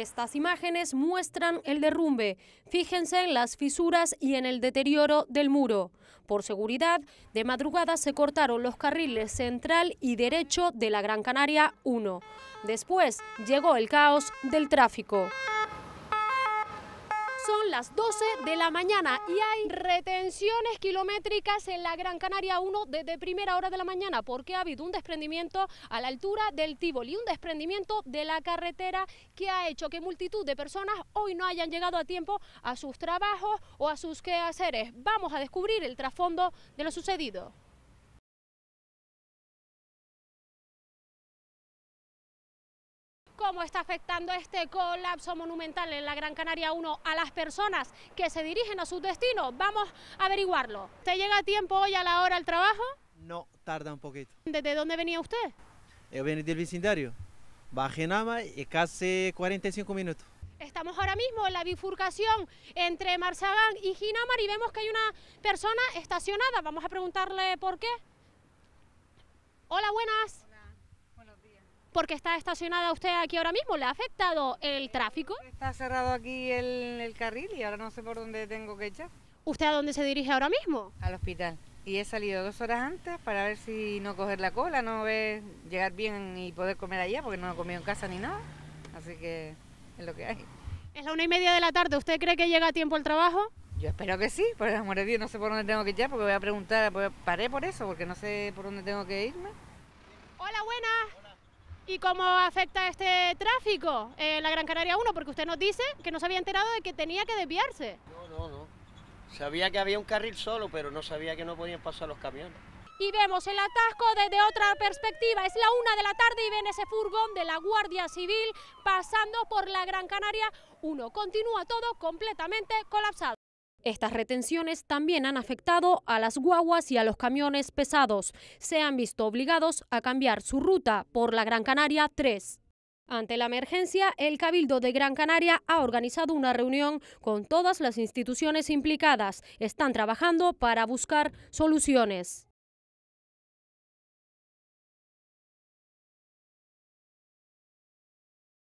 Estas imágenes muestran el derrumbe. Fíjense en las fisuras y en el deterioro del muro. Por seguridad, de madrugada se cortaron los carriles central y derecho de la Gran Canaria 1. Después llegó el caos del tráfico son las 12 de la mañana y hay retenciones kilométricas en la Gran Canaria 1 desde primera hora de la mañana porque ha habido un desprendimiento a la altura del y un desprendimiento de la carretera que ha hecho que multitud de personas hoy no hayan llegado a tiempo a sus trabajos o a sus quehaceres. Vamos a descubrir el trasfondo de lo sucedido. cómo está afectando este colapso monumental en la Gran Canaria 1 a las personas que se dirigen a su destino? Vamos a averiguarlo. ¿Te llega a tiempo hoy a la hora del trabajo? No, tarda un poquito. ¿Desde dónde venía usted? Yo eh, venía del vecindario. Bajé y casi 45 minutos. Estamos ahora mismo en la bifurcación entre Marzagán y Ginamar y vemos que hay una persona estacionada. Vamos a preguntarle por qué. Hola, buenas porque está estacionada usted aquí ahora mismo. ¿Le ha afectado el tráfico? Está cerrado aquí el, carril y ahora no sé por dónde tengo que echar. ¿Usted a dónde se dirige ahora mismo? Al hospital. Y he salido dos horas antes para ver si no coger la cola, no ver llegar bien y poder comer allá, porque no he comido en casa ni nada. Así que es lo que hay. Es la una y media de la tarde. ¿Usted cree que llega a tiempo el trabajo? Yo espero que sí, por el amor de Dios, no sé por dónde tengo que ir porque voy a preguntar, paré por eso, porque no sé por dónde tengo que irme. Hola, buenas. ¿Y cómo afecta este tráfico en eh, la Gran Canaria 1? Porque usted nos dice que no se había enterado de que tenía que desviarse. No, no, no. Sabía que había un carril solo, pero no sabía que no podían pasar los camiones. Y vemos el atasco desde otra perspectiva. Es la una de la tarde y ven ese furgón de la Guardia Civil pasando por la Gran Canaria 1. Continúa todo completamente colapsado. Estas retenciones también han afectado a las guaguas y a los camiones pesados. Se han visto obligados a cambiar su ruta por la Gran Canaria 3. Ante la emergencia, el Cabildo de Gran Canaria ha organizado una reunión con todas las instituciones implicadas. Están trabajando para buscar soluciones.